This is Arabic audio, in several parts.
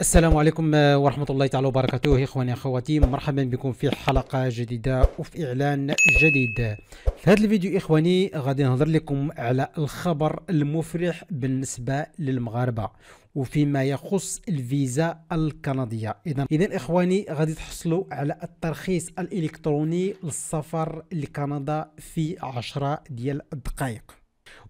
السلام عليكم آه، ورحمة الله تعالى وبركاته إخواني أخواتي مرحبا بكم في حلقة جديدة وفي إعلان جديد في هذا الفيديو إخواني غادي نهضر لكم على الخبر المفرح بالنسبة للمغاربة وفيما يخص الفيزا الكندية إذا إذا إخواني غادي تحصلوا على الترخيص الإلكتروني للسفر لكندا في 10 ديال الدقائق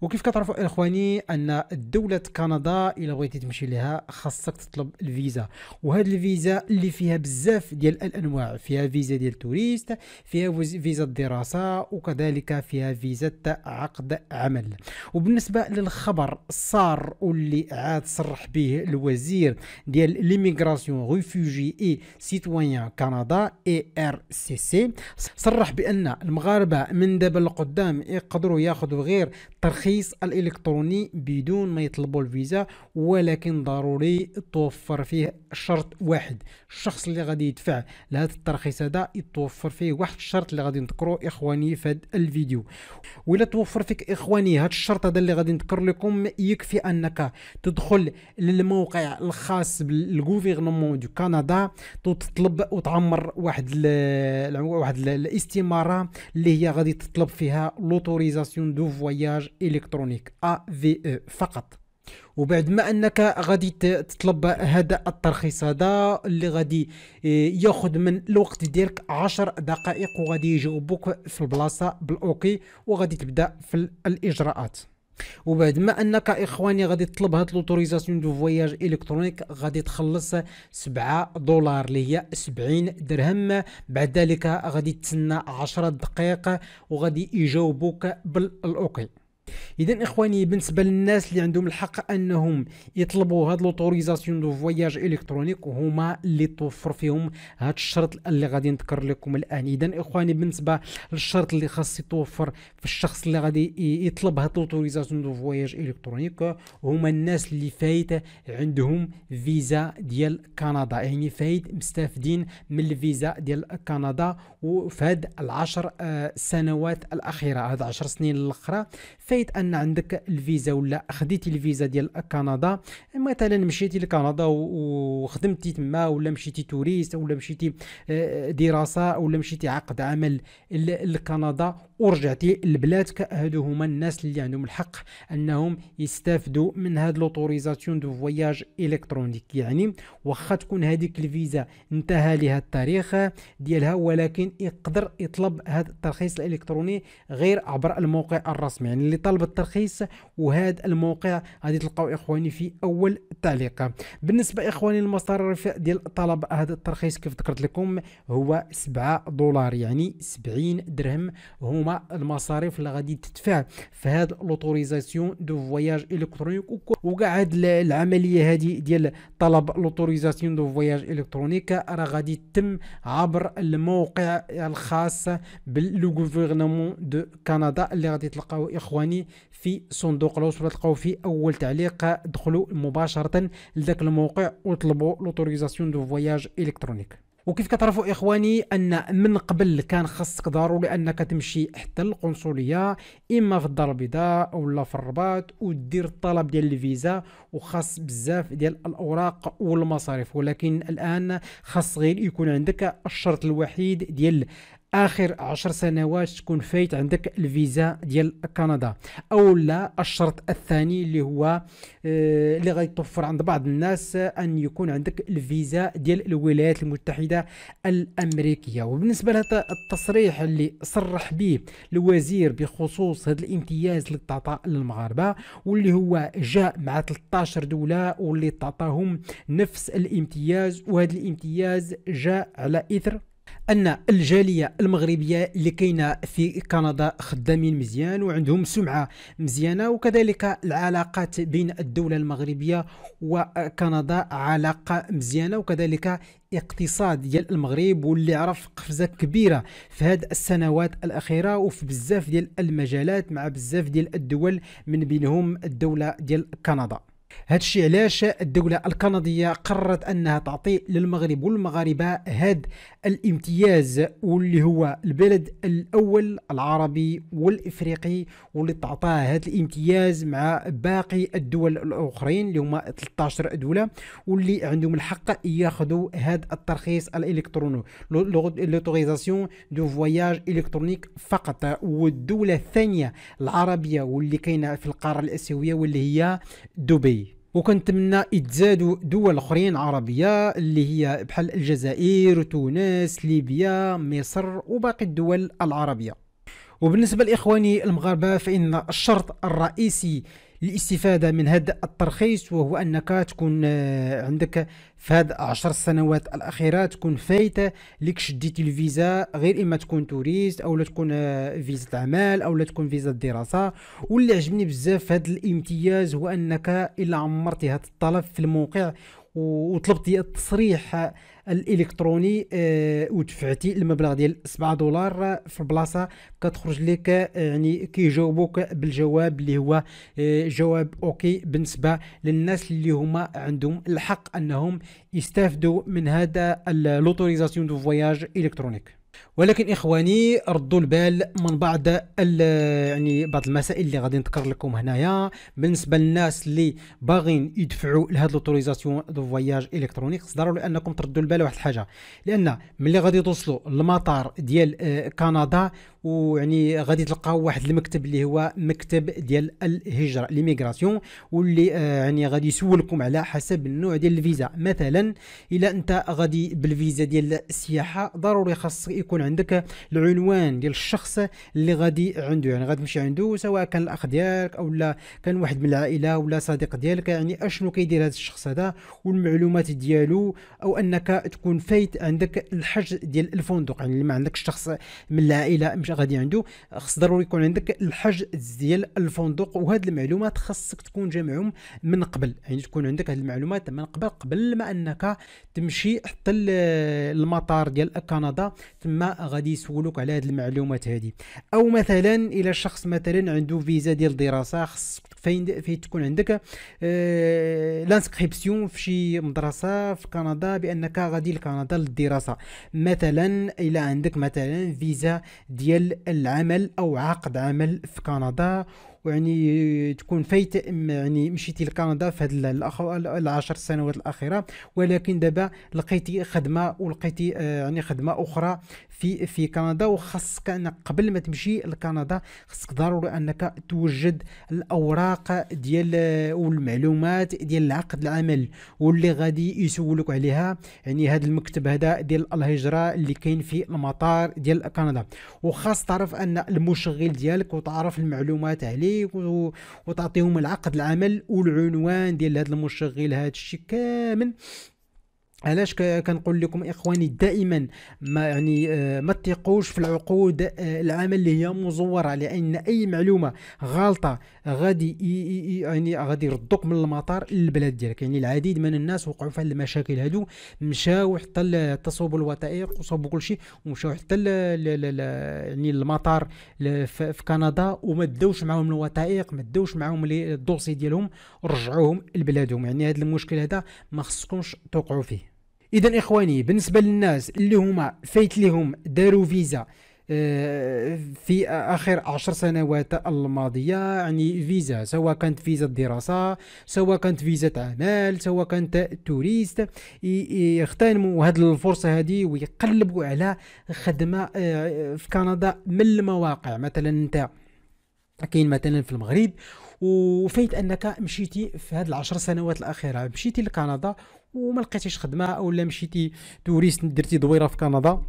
وكيف كتعرفوا اخواني ان دوله كندا الا بغيتي تمشي لها خاصك تطلب الفيزا وهاد الفيزا اللي فيها بزاف ديال الانواع فيها فيزا ديال توريست فيها فيزا الدراسه وكذلك فيها فيزا عقد عمل وبالنسبه للخبر صار واللي عاد صرح به الوزير ديال ليميغراسيون ريفوجي اي سيتويان كندا اي ار سي سي صرح بان المغاربه من دابا لقدام يقدروا ياخذوا غير الترخيص الالكتروني بدون ما يطلبوا الفيزا ولكن ضروري توفر فيه شرط واحد الشخص اللي غادي يدفع لهذا الترخيص هذا يتوفر فيه واحد الشرط اللي غادي نذكره اخواني في هذا الفيديو ولا توفر فيك اخواني هذا الشرط هذا اللي غادي نذكر لكم يكفي انك تدخل للموقع الخاص بالغوفيرنمون دو كندا تطلب وتعمر واحد واحد الاستماره اللي هي غادي تطلب فيها لوتوريزاسيون دو فواياج الكترونيك AVE فقط وبعد ما انك غادي تطلب هذا الترخيص هذا اللي غادي آه، ياخذ من الوقت ديالك 10 دقائق وغادي يجاوبوك في البلاصه بالاوكي وغادي تبدا في الاجراءات وبعد ما انك اخواني غادي تطلب هاد لوتوريزاسيون دو فواياج الكترونيك غادي تخلص 7 دولار اللي هي 70 درهم بعد ذلك غادي تسنى 10 دقائق وغادي يجاوبوك بالاوكي اذا اخواني بالنسبه للناس اللي عندهم الحق انهم يطلبوا هاد لوتوريزاسيون دو فواياج الكترونيك هما اللي توفر فيهم هاد الشرط اللي غادي نذكر لكم الان اذا اخواني بالنسبه للشرط اللي خاص يتوفر في الشخص اللي غادي يطلب هاد لوتوريزاسيون دو فواياج الكترونيك هما الناس اللي فايت عندهم فيزا ديال كندا يعني فايت مستافدين من الفيزا ديال كندا وفي هاد العشر آه، سنوات الاخيره هاد 10 سنين الاخرى فايت ان عندك الفيزا ولا خديتي الفيزا ديال كندا مثلا مشيتي لكندا وخدمتي تما ولا مشيتي توريست ولا مشيتي آه، دراسه ولا مشيتي عقد عمل لكندا ورجعتي لبلادك هادو هما الناس اللي عندهم الحق انهم يستافدوا من هاد لوتوريزاسيون دو فواياج الكترونيك يعني واخا تكون هذيك الفيزا انتهى لها التاريخ ديالها ولكن يقدر يطلب هذا الترخيص الالكتروني غير عبر الموقع الرسمي يعني اللي طلب الترخيص وهذا الموقع غادي تلقاو اخواني في اول تعليق بالنسبه اخواني المصاريف ديال طلب هذا الترخيص كيف ذكرت لكم هو 7 دولار يعني 70 درهم هما المصاريف اللي غادي تدفع في هاد لوتوريزاسيون دو فواياج الكترونيك وكاع هاد العمليه هادي ديال طلب لوتوريزاسيون دو فواياج الكترونيك راه غادي تتم عبر الموقع الخاص باللو دو كندا اللي غادي تلقاو اخواني في صندوق الوصف تلقاو في اول تعليق دخلوا مباشره لذاك الموقع وطلبوا لوتوريزاسيون دو فواياج الكترونيك وكيف كتعرفوا اخواني ان من قبل كان خاصك ضروري انك تمشي حتى القنصليه اما في الدار البيضاء ولا في الرباط ودير الطلب ديال الفيزا وخاص بزاف ديال الاوراق والمصاريف ولكن الان خاص غير يكون عندك الشرط الوحيد ديال اخر عشر سنوات تكون فايت عندك الفيزا ديال كندا او لا الشرط الثاني اللي هو آه، اللي اللي توفر عند بعض الناس ان يكون عندك الفيزا ديال الولايات المتحده الامريكيه وبالنسبه لهذا التصريح اللي صرح به الوزير بخصوص هذا الامتياز اللي تعطى للمغاربه واللي هو جاء مع 13 دوله واللي تعطاهم نفس الامتياز وهذا الامتياز جاء على اثر ان الجاليه المغربيه اللي كاينه في كندا خدامين مزيان وعندهم سمعه مزيانه وكذلك العلاقات بين الدوله المغربيه وكندا علاقه مزيانه وكذلك اقتصاد ديال المغرب واللي عرف قفزه كبيره في هذه السنوات الاخيره وفي بزاف ديال المجالات مع بزاف ديال الدول من بينهم الدوله ديال كندا هادشي علاش الدولة الكندية قررت أنها تعطي للمغرب والمغاربة هاد الامتياز واللي هو البلد الأول العربي والإفريقي واللي تعطاه هاد الامتياز مع باقي الدول الأخرين اللي هما 13 دولة واللي عندهم الحق ياخذوا هاد الترخيص الإلكتروني لوتوريزاسيون دو فواياج إلكترونيك فقط والدولة الثانية العربية واللي كاينة في القارة الآسيوية واللي هي دبي وكنتمنى يتزادوا دول اخرين عربيه اللي هي بحال الجزائر تونس ليبيا مصر وباقي الدول العربيه وبالنسبة لإخواني المغاربة فإن الشرط الرئيسي للاستفادة من هذا الترخيص وهو أنك تكون آه، عندك في هذه عشر سنوات الأخيرة تكون فايتة لك شديتي الفيزا غير إما تكون توريست أو لا تكون آه، فيزا عمل أو لا تكون فيزا دراسة واللي عجبني بزاف هذا الامتياز هو أنك إلا عمرتي هذا الطلب في الموقع وطلبت التصريح الالكتروني آه، ودفعتي المبلغ ديال 7 دولار في بلاصه كتخرج لك آه، يعني كيجاوبوك بالجواب اللي هو آه، جواب اوكي بالنسبه للناس اللي هما عندهم الحق انهم يستافدوا من هذا لوتوريزاسيون دو فواياج الكترونيك ولكن اخواني ردوا البال من بعض يعني بعض المسائل اللي غادي نذكر لكم هنايا بالنسبه للناس اللي باغيين يدفعوا لهاد لوتوريزاسيون دو فواياج الكترونيك ضروري انكم تردوا البال واحد الحاجه لان ملي غادي توصلوا للمطار ديال آه، كندا ويعني غادي تلقاو واحد المكتب اللي هو مكتب ديال الهجره ليميغراسيون واللي آه، يعني غادي يسولكم على حسب النوع ديال الفيزا مثلا الا انت غادي بالفيزا ديال السياحه ضروري خاصك يكون عندك العنوان ديال الشخص اللي غادي عنده يعني غادي تمشي عنده سواء كان الاخ ديالك او لا كان واحد من العائله ولا صديق ديالك يعني اشنو كيدير هذا الشخص هذا والمعلومات ديالو او انك تكون فايت عندك الحج ديال الفندق يعني اللي ما عندك الشخص من العائله مش غادي عنده خص ضروري يكون عندك الحج ديال الفندق وهاد المعلومات خصك تكون جامعهم من قبل يعني تكون عندك هاد المعلومات من قبل قبل ما انك تمشي حتى المطار ديال كندا تما غادي يسولوك على هذه المعلومات هذه او مثلا الى شخص مثلا عنده فيزا ديال الدراسه خصك فين في تكون عندك لانسكريبسيون آه، في شي مدرسه في كندا بانك غادي لكندا للدراسه مثلا الى عندك مثلا فيزا ديال العمل او عقد عمل في كندا ويعني تكون فايت يعني مشيتي لكندا في هاد العشر سنوات الاخيره ولكن دابا لقيتي خدمه ولقيتي آه، يعني خدمه اخرى في في كندا وخاصك انك قبل ما تمشي لكندا خاصك ضروري انك توجد الاوراق ديال آه، والمعلومات ديال العقد العمل واللي غادي يسولك عليها يعني هذا المكتب هذا ديال الهجره اللي كاين في المطار ديال كندا وخاص تعرف ان المشغل ديالك وتعرف المعلومات عليه عليه وتعطيهم العقد العمل والعنوان ديال هذا المشغل هذا الشيء كامل علاش كنقول لكم اخواني دائما ما يعني آه، ما تثقوش في العقود آه، العمل اللي هي مزوره لان اي معلومه غلطه غادي يعني غادي يردوك من المطار للبلاد ديالك يعني العديد من الناس وقعوا في هاد المشاكل هادو مشاو حتى صوبوا الوثائق وصوبوا كل شيء ومشاو حتى يعني المطار في كندا وما داوش معاهم الوثائق ما داوش معاهم الدوسي ديالهم ورجعوهم لبلادهم يعني هذا المشكل هذا ما خصكمش توقعوا فيه اذا اخواني بالنسبه للناس اللي هما فايت لهم داروا فيزا آه، في اخر عشر سنوات الماضيه يعني فيزا سواء كانت فيزا دراسه سواء كانت فيزا عمل سواء كانت توريست يغتنموا هذه الفرصه هذه ويقلبوا على خدمه آه، في كندا من المواقع مثلا انت كاين مثلا في المغرب وفيت انك مشيتي في هاد العشر سنوات الاخيره مشيتي لكندا وما لقيتيش خدمه اولا مشيتي توريست درتي دويره في كندا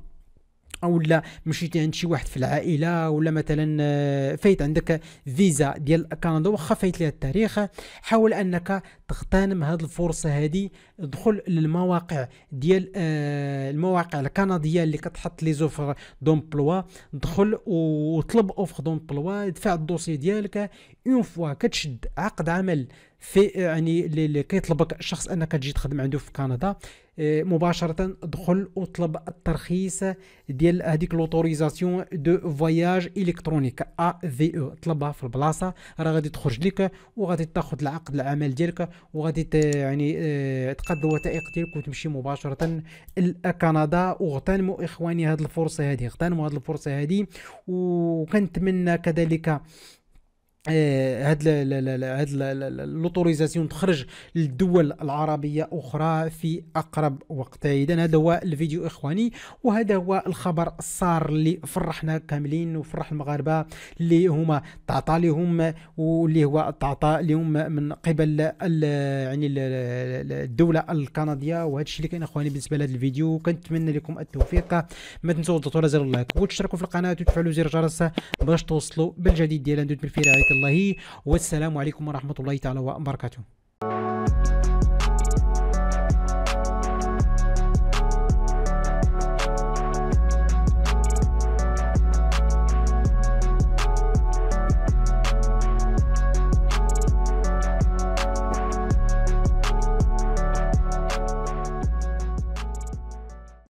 او لا مشيتي عند شي واحد في العائله ولا مثلا آه، فايت عندك فيزا ديال كندا واخا فايت ليها التاريخ حاول انك تغتنم هذه الفرصه هذه ادخل للمواقع ديال آه، المواقع الكنديه اللي كتحط لي زوفر دومبلوا دخل وطلب اوفر دومبلوا ادفع الدوسي ديالك اون فوا كتشد عقد عمل في يعني اللي كيطلبك الشخص انك تجي تخدم عنده في كندا آه، مباشره ادخل اطلب الترخيص ديال هذيك لوتوريزاسيون دو فواياج الكترونيك ا في او طلبها في البلاصه راه غادي تخرج لك وغادي تاخذ العقد العمل ديالك وغادي يعني آه، تقاد الوثائق ديالك وتمشي مباشره لكندا واغتنموا اخواني هذه الفرصه هذه اغتنموا هذه الفرصه هذه وكنتمنى كذلك آه، هاد هاد لوتوريزاسيون تخرج للدول العربيه اخرى في اقرب وقت اذا هذا هو الفيديو اخواني وهذا هو الخبر الصار اللي فرحنا كاملين وفرح المغاربه اللي هما تعطى لهم واللي هو تعطى لهم من قبل يعني الدوله الكنديه وهذا الشيء اللي كاين اخواني بالنسبه لهذا الفيديو كنتمنى لكم التوفيق ما تنسوا تضغطوا على زر اللايك وتشتركوا في القناه وتفعلوا زر الجرس باش توصلوا بالجديد ديالنا ندوت من الله والسلام عليكم ورحمة الله تعالى وبركاته